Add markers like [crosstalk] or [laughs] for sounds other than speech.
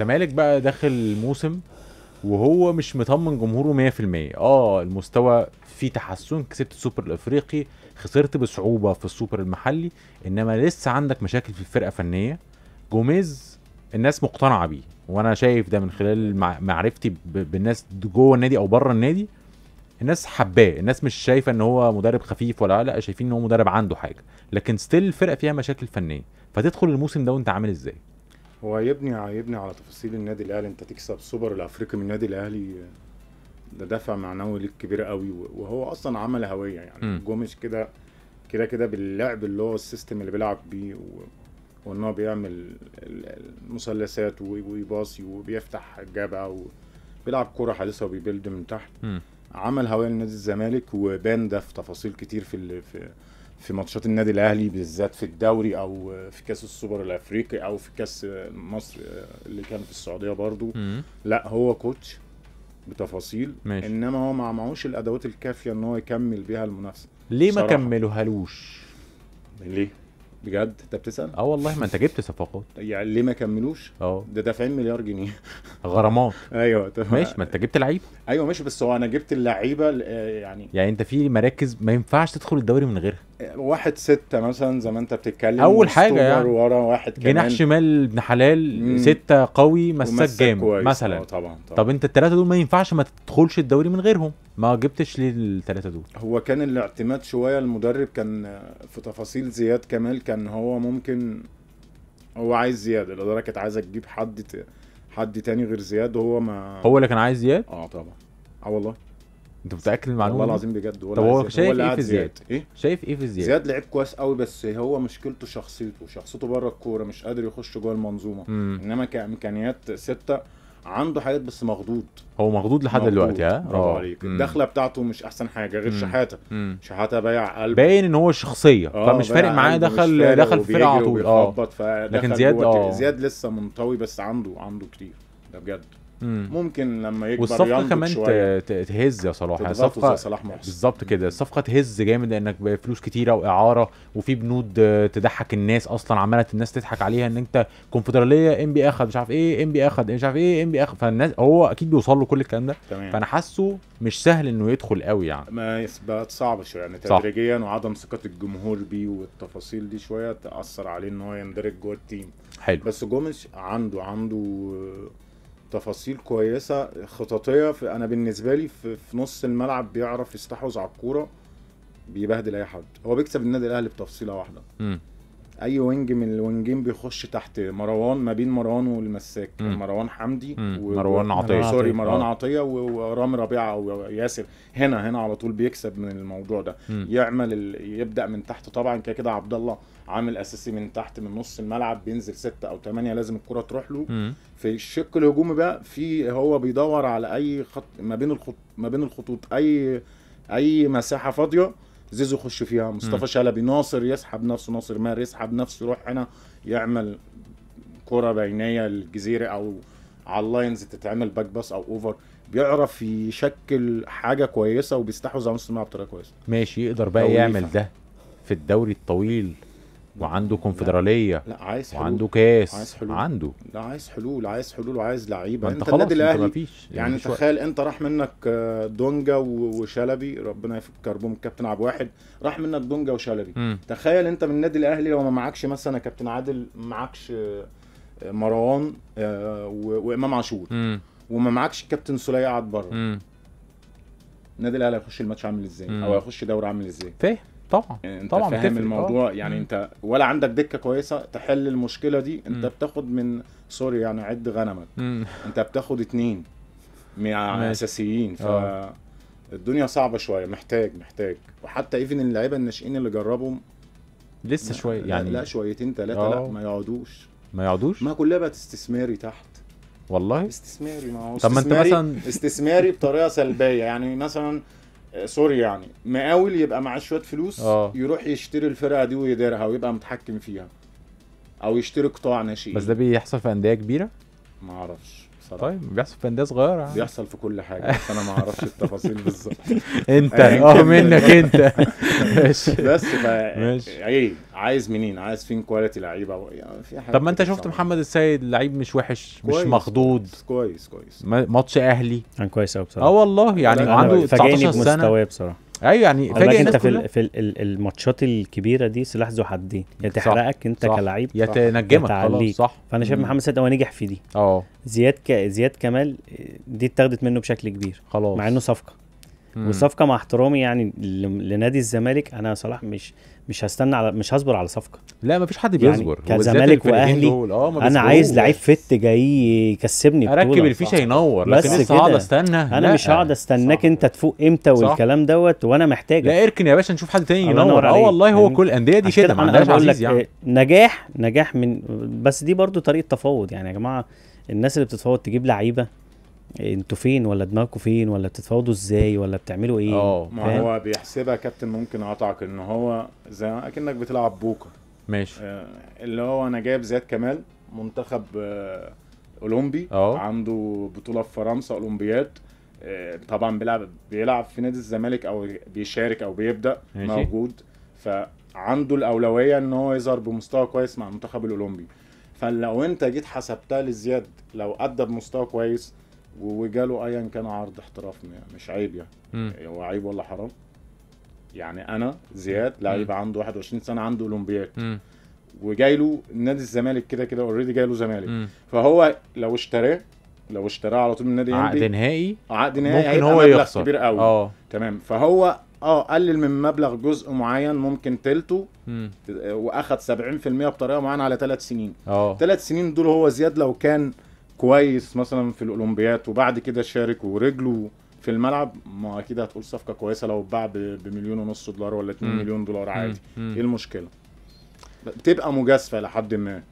الزمالك بقى داخل الموسم وهو مش مطمن جمهوره 100% اه المستوى فيه تحسن كسبت السوبر الافريقي خسرت بصعوبه في السوبر المحلي انما لسه عندك مشاكل في الفرقه فنيه جوميز الناس مقتنعه بيه وانا شايف ده من خلال معرفتي بالناس جوه النادي او بره النادي الناس حباه الناس مش شايفه ان هو مدرب خفيف ولا لا شايفين ان هو مدرب عنده حاجه لكن ستيل الفرقه فيها مشاكل فنيه فتدخل الموسم ده وانت عامل ازاي هو يبني هيبني على تفاصيل النادي الاهلي انت تكسب سوبر الافريقي من النادي الاهلي ده دفع معنوي ليك كبير قوي وهو اصلا عمل هويه يعني جوميش كده كده كده باللعب اللي هو السيستم اللي بيلعب بيه وان هو بيعمل المثلثات ويباصي وبيفتح جبهه وبيلعب كوره حديثه وبيبلد من تحت م. عمل هويه لنادي الزمالك وبان ده في تفاصيل كتير في في في ماتشات النادي الاهلي بالذات في الدوري او في كاس السوبر الافريقي او في كاس مصر آه، اللي كان في السعوديه برضو مم. لا هو كوتش بتفاصيل ماشي. انما هو ما معهوش الادوات الكافيه ان هو يكمل بيها المنافسه ليه ما كملوهالوش ليه بجد انت بتسال اه والله ما انت جبت صفقات يعني ليه ما كملوش اه ده دافعين مليار جنيه [laughs] غرامات ايوه طبعا. ماشي ما انت جبت لعيبه ايوه ماشي بس هو انا جبت اللعيبه يعني يعني انت في مراكز ما ينفعش تدخل الدوري من غيرها واحد ستة مثلا زي ما انت بتتكلم اول حاجه يعني ورا واحد كمان جناح شمال ابن حلال مم. ستة قوي مساك جامد مثلا اه طبعا, طبعا طب انت الثلاثه دول ما ينفعش ما تدخلش الدوري من غيرهم ما جبتش ليه الثلاثه دول هو كان الاعتماد شويه المدرب كان في تفاصيل زياد كمال كان هو ممكن هو عايز زياد الاداره كانت عايزه تجيب حد ت... حد تاني غير زياد وهو ما هو اللي كان عايز زياد اه طبعا اه والله انت متاكد المعلومه والله العظيم بجد هو طب هو شايف هو ايه في زياد. زياد ايه شايف ايه في زياد زياد لعيب كويس قوي بس هو مشكلته شخصيته شخصيته بره الكوره مش قادر يخش جوه المنظومه مم. انما كامكانيات سته عنده حاجات بس مخضوض هو مخضوض لحد دلوقتي ها برافو آه. عليك الدخله بتاعته مش احسن حاجه غير شحاته شحاته بايع قلب باين ان هو شخصيه آه، فمش فارق معاه دخل دخل في على طول آه. لكن زياد اه زياد لسه منطوي بس عنده عنده كتير ده بجد ممكن لما يكبر والصفقه كمان شوية. تهز يا صلاح يعني صفقه بالظبط كده الصفقه تهز جامد لانك بفلوس كتيره واعاره وفي بنود تضحك الناس اصلا عماله الناس تضحك عليها ان انت كونفدراليه ام بي اخد مش عارف ايه ام بي اخد مش عارف ايه ام بي اخد فالناس هو اكيد بيوصل له كل الكلام ده تمام. فانا حاسه مش سهل انه يدخل قوي يعني ما بقت صعب شويه يعني تدريجيا وعدم ثقه الجمهور بيه والتفاصيل دي شويه تاثر عليه ان هو يندرج جوه التيم حلو بس جوميش عنده عنده تفاصيل كويسه خططيه انا بالنسبه لي في, في نص الملعب بيعرف يستحوذ على الكوره بيبهدل اي حد هو بيكسب النادي الاهلي بتفصيله واحده م. اي وينج من الوينجين بيخش تحت مروان ما بين مروان والمساك مم. مروان حمدي و... مروان عطيه سوري مروان آه. عطيه ورامي ربيعه وياسر هنا هنا على طول بيكسب من الموضوع ده مم. يعمل ال... يبدا من تحت طبعا كده كده عبد الله عامل اساسي من تحت من نص الملعب بينزل ستة او ثمانية لازم الكرة تروح له م. في الشق الهجومي بقى في هو بيدور على اي خط ما بين الخط ما بين الخطوط اي اي مساحة فاضية زيزو يخش فيها مصطفى شلبي ناصر يسحب نفسه ناصر ماهر يسحب نفسه يروح هنا يعمل كرة بعينية للجزيرة او على اللاينز تتعمل باك باس او اوفر بيعرف يشكل حاجه كويسه وبيستحوذ على نص الملعب بطريقه كويسه ماشي يقدر بقى يعمل ده في الدوري الطويل وعنده كونفدراليه لا. لا عايز حلول وعنده كاس عايز حلول عنده لا عايز حلول عايز حلول وعايز لعيبه انت, انت النادي الاهلي مفيش. يعني, يعني تخيل انت راح منك آه، دونجا وشلبي ربنا يفك كربهم كابتن عبد واحد راح منك دونجا وشلبي م. تخيل انت من النادي الاهلي لو ما معكش مثلا كابتن عادل معكش آه، مروان آه، وامام عاشور وما معكش كابتن سلية قاعد بره النادي الاهلي هيخش الماتش عامل ازاي او هيخش دوري عامل ازاي فاهم طبعا يعني انت طبعا فاهم الموضوع يعني انت ولا عندك دكه كويسه تحل المشكله دي انت م. بتاخد من سوري يعني عد غنمك م. انت بتاخد اتنين اساسيين ف آه. الدنيا صعبه شويه محتاج محتاج وحتى ايفن اللعيبه الناشئين اللي جربهم لسه شويه يعني لا, لا شويتين ثلاثه لا ما يقعدوش ما يقعدوش ما كلها بقت استثماري تحت والله استثماري ما هو طب ما انت مثلا استثماري بطريقه سلبيه يعني مثلا آه، سوري يعني مقاول يبقى معاه شويه فلوس أوه. يروح يشتري الفرقه دي ويديرها ويبقى متحكم فيها او يشتري قطاع ناشئين بس ده بيحصل في انديه كبيره ما اعرفش صراحة. طيب بيحصل في انديه صغيره يعني. بيحصل في كل حاجه بس انا ما اعرفش التفاصيل بالظبط [laughs] انت اه منك [laughs] انت [laughs] ماشي بس ف ايه عايز منين عايز فين كواليتي لعيبه يعني في حاجه طب ما انت شفت محمد السيد لعيب مش وحش مش مخضوض كويس كويس ماتش اهلي كان كويس قوي بصراحه اه والله يعني عنده 19 سنه بمستواه بصراحه ايوه يعني فاجئ انت في, في الماتشات الكبيره دي سلاح ذو حدين يا تحرقك انت صح كلاعب يا تنجمك خلاص صح فانا شايف محمد سيد هو نجح في دي اه زياد ك... زياد كمال دي اتاخدت منه بشكل كبير خلاص مع انه صفقه مم. والصفقه مع احترامي يعني لنادي الزمالك انا صلاح مش مش هستنى على مش هصبر على صفقه لا مفيش حد يعني بيصبر يعني كزمالك واهلي اه، انا عايز لعيب فت جاي يكسبني اركب الفيشه ينور لكن لسه هقعد استنى انا لا. مش هقعد استناك انت تفوق امتى والكلام دوت وانا محتاج لا اركن يا باشا نشوف حد تاني ينور اه والله هو يعني كل الانديه دي كده ما عندهاش عزيز يعني نجاح نجاح من بس دي برضو طريقه تفاوض يعني يا جماعه الناس اللي بتتفاوض تجيب لعيبه انتوا فين ولا دماغكم فين ولا بتتفاوضوا ازاي ولا بتعملوا ايه اه ما هو بيحسبها كابتن ممكن اقطعك ان هو زي اكنك بتلعب بوكر ماشي آه، اللي هو انا جايب زياد كمال منتخب آه، اولمبي أوه. عنده بطوله في فرنسا اولمبياد آه، طبعا بيلعب بيلعب في نادي الزمالك او بيشارك او بيبدا ماشي. موجود فعنده الاولويه ان هو يظهر بمستوى كويس مع المنتخب الاولمبي فلو انت جيت حسبتها لزياد لو ادى بمستوى كويس وجاله ايا كان عرض احترافنا يعني مش عيب يعني. يعني هو عيب ولا حرام يعني انا زياد لعيب عنده 21 سنه عنده اولمبياد وجاي له نادي الزمالك كده كده اوريدي جاي له زمالك فهو لو اشتراه لو اشتراه على طول من نادي عقد نهائي عقد نهائي ممكن هو يخسر كبير قوي آه. تمام فهو اه قلل من مبلغ جزء معين ممكن تلته آه، واخد 70% بطريقه معينه على ثلاث سنين اه ثلاث سنين دول هو زياد لو كان كويس مثلا في الاولمبيات وبعد كده شارك ورجله في الملعب ما اكيد هتقول صفقه كويسه لو اتباع بمليون ونص دولار ولا 2 مليون دولار عادي ايه المشكله بتبقى مجازفه لحد ما